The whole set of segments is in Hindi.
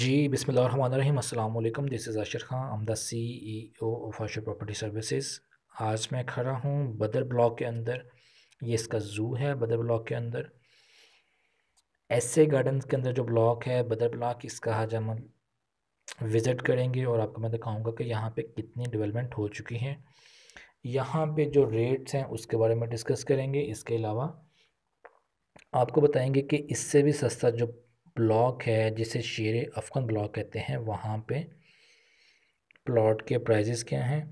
जी बिसमीम अल्लाम this is Ashir Khan um the C E O of Ashir property services आज मैं खड़ा हूँ बदर ब्लॉक के अंदर ये इसका ज़ू है बदर ब्लॉक के अंदर ऐसे गार्डन के अंदर जो ब्लॉक है बदर ब्लॉक इसका आज हम विज़िट करेंगे और आपको मैं दिखाऊँगा कि यहाँ पर कितनी डेवलपमेंट हो चुकी हैं यहाँ पर जो रेट्स हैं उसके बारे में डिस्कस करेंगे इसके अलावा आपको बताएंगे कि इससे भी सस्ता जो ब्लॉक है जिसे शेर अफगान ब्लॉक कहते हैं वहाँ पे प्लॉट के प्राइजेस क्या हैं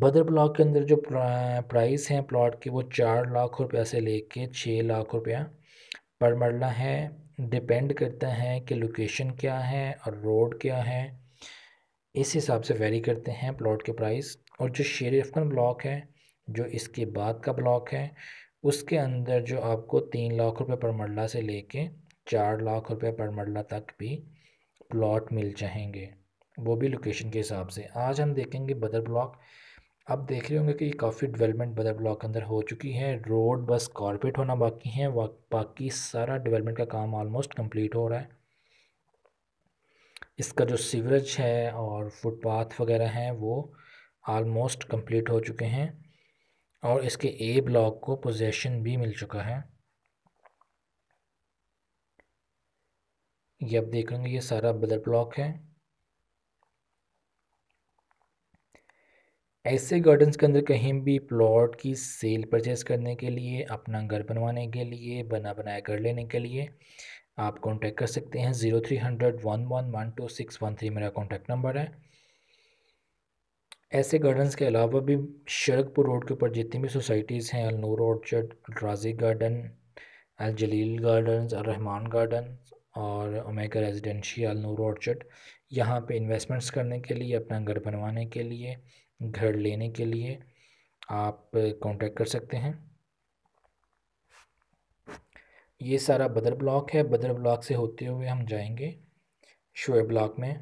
बदर ब्लॉक के अंदर जो प्राइस हैं प्लॉट के वो चार लाख रुपया से लेके छः लाख रुपया पर मरला है डिपेंड करता है कि लोकेशन क्या है और रोड क्या है इस हिसाब से वेरी करते हैं प्लॉट के प्राइस और जो शेर अफगान ब्लॉक है जो इसके बाद का ब्लॉक है उसके अंदर जो आपको तीन लाख रुपये पर मरला से लेके चार लाख रुपये पर मरला तक भी प्लॉट मिल जाएंगे वो भी लोकेशन के हिसाब से आज हम देखेंगे बदर ब्लॉक अब देख रहे होंगे कि काफ़ी डेवलपमेंट बदर ब्लॉक के अंदर हो चुकी है रोड बस कॉरपेट होना बाकी है बाकी सारा डेवलपमेंट का काम ऑलमोस्ट कंप्लीट हो रहा है इसका जो सीवरेज है और फुटपाथ वगैरह हैं वो आलमोस्ट कंप्लीट हो चुके हैं और इसके ए ब्लॉक को पोजेसन भी मिल चुका है ये आप देख लेंगे ये सारा ब्लड ब्लॉक है ऐसे गार्डन्स के अंदर कहीं भी प्लॉट की सेल परचेज करने के लिए अपना घर बनवाने के लिए बना बनाया घर लेने के लिए आप कांटेक्ट कर सकते हैं zero three hundred one one one two six one three मेरा कांटेक्ट नंबर है ऐसे गार्डन्स के अलावा भी शरकपुर रोड के ऊपर जितनी भी सोसाइटीज़ हैं Noor orchard Raji garden Al Jalil garden Alrehman garden और ओमेगा रेजिडेंशियल नूर ऑर्चर्ड यहाँ पे इन्वेस्टमेंट्स करने के लिए अपना घर बनवाने के लिए घर लेने के लिए आप कांटेक्ट कर सकते हैं ये सारा बदर ब्लॉक है बदर ब्लॉक से होते हुए हम जाएंगे शोए ब्लॉक में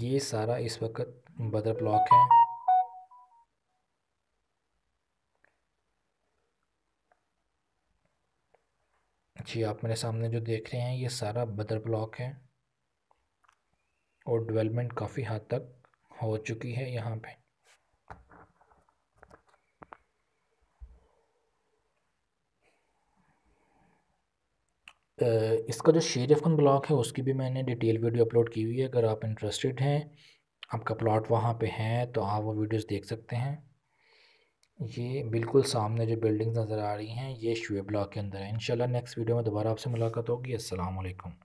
ये सारा इस वक्त बदर ब्लॉक है जी आप मेरे सामने जो देख रहे हैं ये सारा बदर ब्लॉक है और डेवलपमेंट काफ़ी हद तक हो चुकी है यहाँ पे इसका जो शेर खान ब्लॉक है उसकी भी मैंने डिटेल वीडियो अपलोड की हुई है अगर आप इंटरेस्टेड हैं आपका प्लॉट वहाँ पे है तो आप वो वीडियोस देख सकते हैं ये बिल्कुल सामने जो बिल्डिंग्स नज़र आ रही हैं ये शुए ब्लॉक के अंदर है इंशाल्लाह नेक्स्ट वीडियो में दोबारा आपसे मुलाकात होगी असलकम